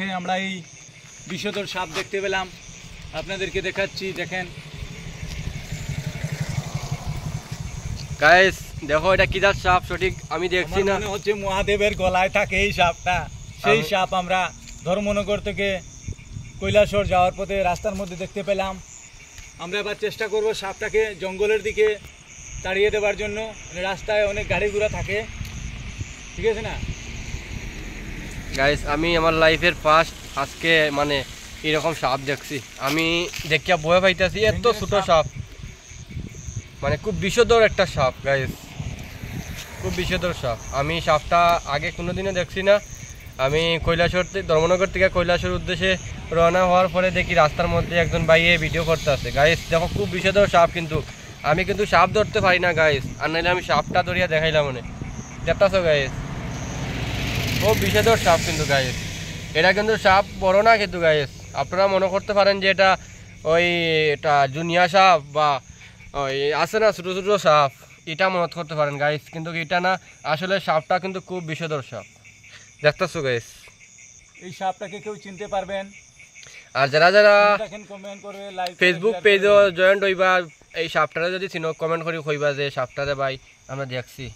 মধ্যে আমরা এই বিষধর সাপ দেখতে পেলাম আপনাদেরকে দেখাচ্ছি দেখেন গায়েস দেখো এটা কি সাপ সঠিক আমি দেখছি না মনে হচ্ছে মহাদেবের গলায় থাকে এই সাপটা সেই সাপ আমরা ধর্মনগর থেকে কৈলাসর যাওয়ার পথে রাস্তার মধ্যে দেখতে পেলাম আমরা এবার চেষ্টা করব সাপটাকে জঙ্গলের দিকে তাড়িয়ে দেওয়ার জন্য রাস্তায় অনেক গাড়ি ঘোড়া থাকে ঠিক আছে না গাইস আমি আমার লাইফের ফার্স্ট আজকে মানে এরকম সাপ দেখছি আমি দেখিয়া বয়ে পাইতেছি এত ছোট সাপ মানে খুব বিষধর একটা সাপ গাইস খুব বিষধর সাপ আমি সাপটা আগে কোনোদিনও দেখছি না আমি কৈলাসর ধর্মনগর থেকে কৈলাসর উদ্দেশ্যে রওনা হওয়ার পরে দেখি রাস্তার মধ্যে একজন ভাইয়ে ভিডিও করতে আছে গাইস দেখো খুব বিষধর সাপ কিন্তু আমি কিন্তু সাপ ধরতে পারি না গাইস আর নাহলে আমি সাপটা ধরিয়া দেখাইলাম মানে দেখতেছো গাইস ও বিষাদর সাপ কিন্তু গায়েস এটা কিন্তু সাপ বড় না কিন্তু গায়েস আপনারা মনে করতে পারেন যে এটা ওই এটা জুনিয়া সাপ বা ওই আছে না ছোটো ছোটো সাপ এটা মনে করতে পারেন গাইস কিন্তু এটা না আসলে সাপটা কিন্তু খুব বিষধর সাপ দেখতেছো গাইস এই সাপটাকে কেউ চিনতে পারবেন আর যারা যারা ফেসবুক পেজও জয়েন্ট হইবা এই সাপটারে যদি চিনো কমেন্ট করি কইবা যে সাপটারে ভাই আমরা দেখছি